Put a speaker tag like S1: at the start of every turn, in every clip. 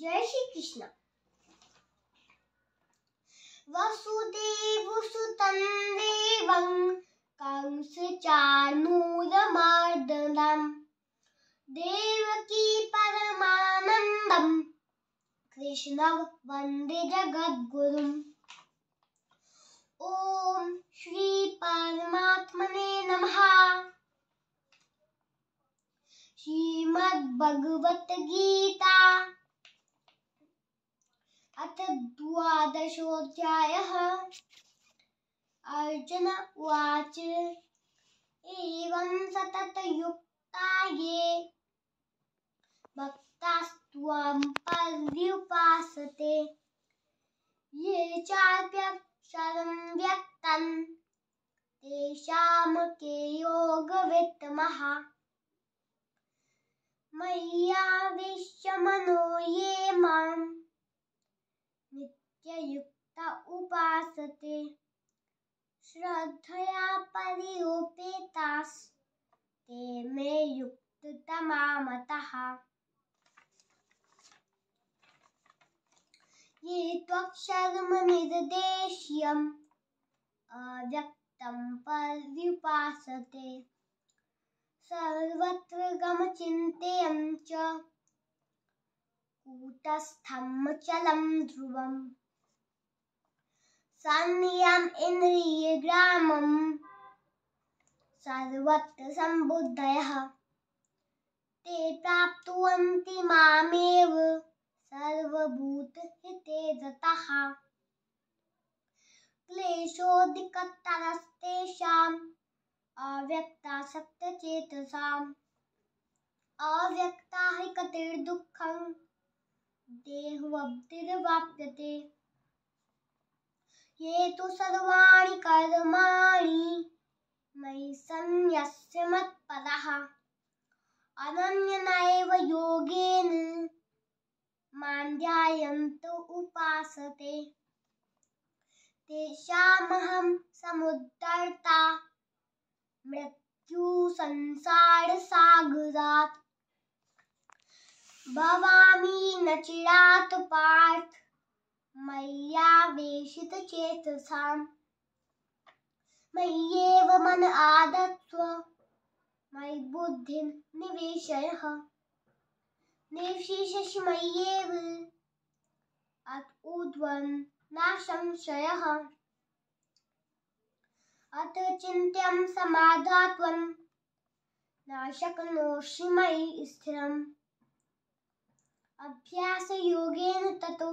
S1: जय श्री कृष्ण वसुदेव सुतं देवं कंस कंसचानूरमार्दनं देवकी परमानन्दं कृष्णं वन्दे जगद्गुरुम् ॐ श्री परमात्मने नमः श्रीमद्भगवद्गीता अथ द्वादशोऽध्यायः अर्जुन उवाच एवं सततयुक्ता ये भक्तास्त्वां पर्युपासते ये चाप्यक्षरं व्यक्तं तेषां के योगवित्तमः मय्या विश्वम युक्ता उपासते श्रद्धया परियोपेतास्ते मे युक्ततमामतः ये त्वक्षर्म निर्देश्यम् अव्यक्तं पर्युपासते सर्वत्र गमचिन्तयं च चलं ध्रुवम् इंद्रिय ग्रामम सर्वत्र संबुद्धयः ते प्राप्तुवन्ति मामेव सर्वभूतहिते रताः क्लेशोऽधिकतरस्तेषाम् सत्यचेतसाम् अव्यक्ता हि कतिर्दुःखं देहवब्धिर्वाप्यते ये तु सर्वाणि कर्माणि मयि संयस्य मत्परः अनन्यनैव योगेन मान्द्यायन्तु उपासते तेषामहं समुद्धर्ता मृत्युसंसारसागरात् भवामि न चिरात् पार्थ मय्यावेशितचेतसाम् मय्येव मन आदत्स्व मयि निवेशयः मय्येव अत न संशयः अत चिन्त्यं समाधात्वं न शक्नोषि मयि स्थिरम् अभ्यासयोगेन ततो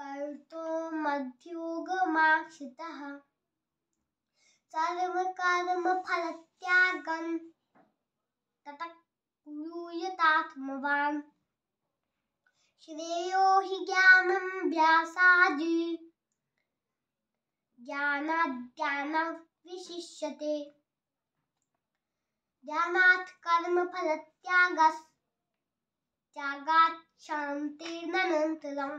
S1: कर्तो मध्योगमाक्षितः ततक तटकुरूयतात्मवान् श्रेयो हि ज्ञानं व्यासादि ज्ञानाद्यान विशिष्यते ज्ञानात् कर्मफलत्यागस् त्यागात् शान्तिर्ननन्तरम्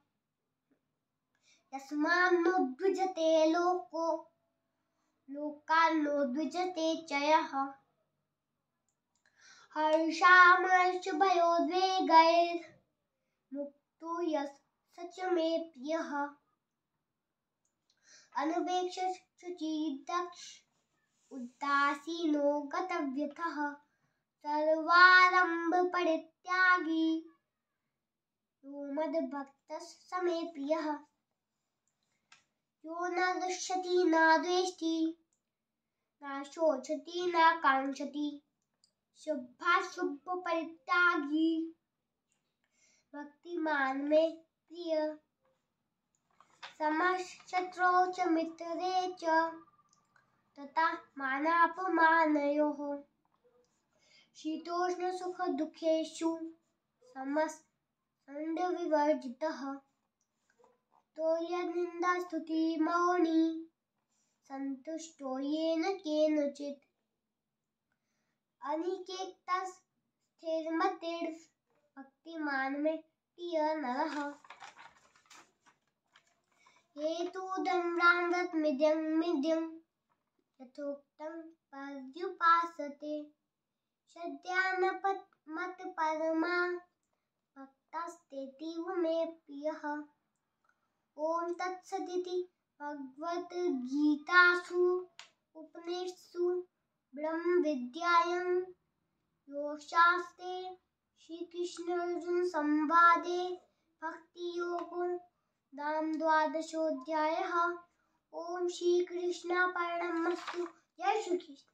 S1: यस्मान्नोद्विजते लोको लोकान्नोद्विजते चय यः हर्षामर्षभयोद्वेगैर्मुक्तो स च मे प्रियः उदासीनो गतव्यथः सर्वारम्भपरित्यागी यो यो न दुष्यति न द्वेष्टि न शोचति न काङ्क्षति शुभाशुभपरित्यागी भक्तिमान में प्रिय समशत्रो च मित्रे च तथा मानापमानयोः शीतोष्णसुखदुःखेषु समस् खण्डविवर्जितः तुल्य स्तुति मौनी संतुष्टो ये न केनचित् अनिकेतस्थिरमतिर् भक्तिमान में प्रिय नरः ये तु दम्रामृतमिदं मिद्यं यथोक्तं पर्युपासते श्रद्धानपत् मे प्रियः ओम तत्सदिति भगवत भगवद्गीतासु उपनिषत्सु ब्रह्मविद्यायां योगशास्त्रे दाम द्वादशोध्याय ओम श्री कृष्ण परमस्तु जय श्री कृष्ण